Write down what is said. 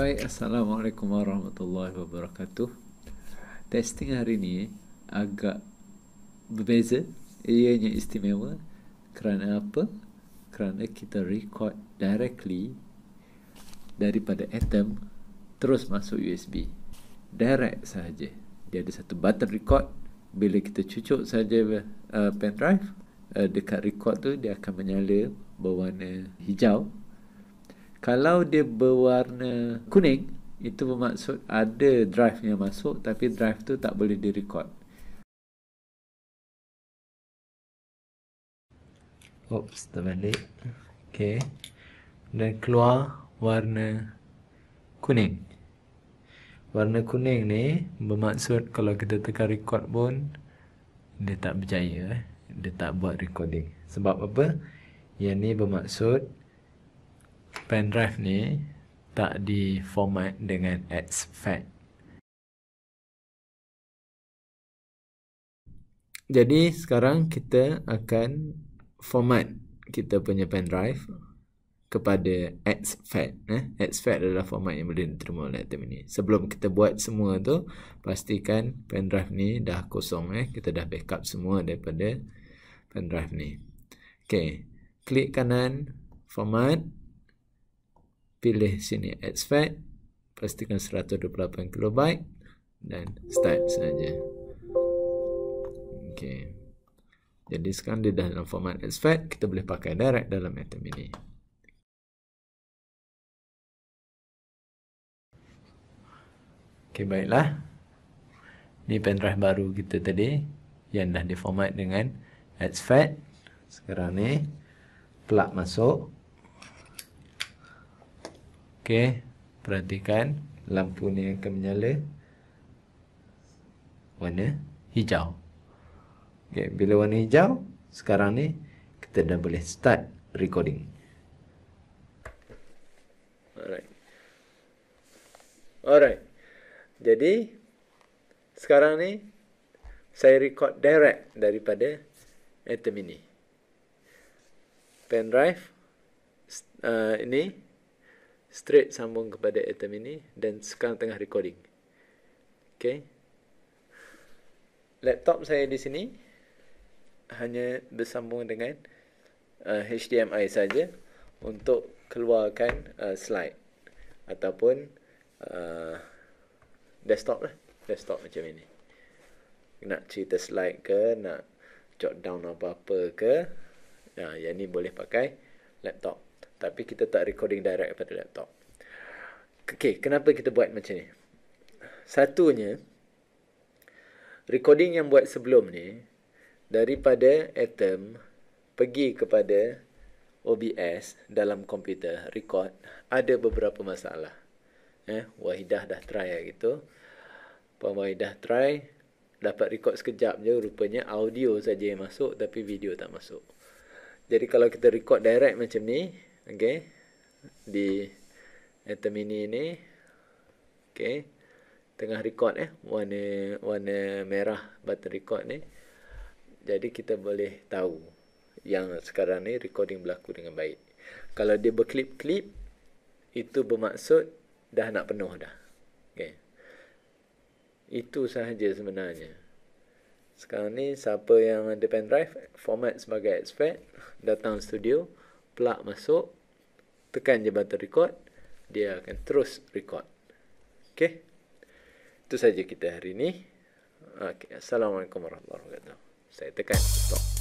Baik, Assalamualaikum Warahmatullahi Wabarakatuh Testing hari ini agak berbeza Ianya istimewa Kerana apa? Kerana kita record directly Daripada Atom Terus masuk USB Direct sahaja Dia ada satu button record Bila kita cucuk sahaja uh, pendrive uh, Dekat record tu dia akan menyala Berwarna hijau kalau dia berwarna kuning, itu bermaksud ada drive yang masuk tapi drive tu tak boleh direcord. Oops, terbalik. Okay. Dan keluar warna kuning. Warna kuning ni bermaksud kalau kita tekan record pun dia tak berjaya. Eh. Dia tak buat recording. Sebab apa? Yang ni bermaksud Pen drive ni tak di format dengan ASFAT. Jadi sekarang kita akan format kita punya pen drive kepada ASFAT. Eh? ASFAT adalah format yang boleh diterima oleh item ini. Sebelum kita buat semua tu, pastikan pen drive ni dah kosong. Eh? Kita dah backup semua daripada pen drive ni. Okay, klik kanan Format pilih sini expect pastikan 128 KB dan start saja. Okey. Jadi sekarang dia dah dalam format expect, kita boleh pakai direct dalam item ini. Okey, baiklah. Ni pendrive baru kita tadi yang dah diformat dengan expect. Sekarang ni plug masuk. Okey, perhatikan lampu ni akan menyala warna hijau. Okey, bila warna hijau, sekarang ni kita dah boleh start recording. Alright. Alright. Jadi sekarang ni saya record direct daripada Atom ini. Pen drive uh, ini straight sambung kepada item ini dan sekarang tengah recording. Okay. Laptop saya di sini hanya bersambung dengan uh, HDMI saja untuk keluarkan uh, slide ataupun uh, desktop lah. Desktop macam ini. Nak cerita slide ke, nak jot down apa-apa ke, uh, yang ni boleh pakai laptop tapi kita tak recording direct daripada laptop. Okay, kenapa kita buat macam ni? Satunya, recording yang buat sebelum ni, daripada Atom, pergi kepada OBS dalam komputer, record, ada beberapa masalah. Eh, Wahidah dah try lah gitu. Puan Wahidah try, dapat record sekejap je, rupanya audio saja yang masuk, tapi video tak masuk. Jadi kalau kita record direct macam ni, Okay, di atom ini ni okay, tengah record eh warna warna merah button record ni jadi kita boleh tahu yang sekarang ni recording berlaku dengan baik kalau dia berklip-klip itu bermaksud dah nak penuh dah Okay, itu sahaja sebenarnya sekarang ni siapa yang ada pendrive format sebagai expert datang studio plug masuk tekan je button record dia akan terus record okey itu saja kita hari ini okay assalamualaikum warahmatullahi wabarakatuh saya tekan stop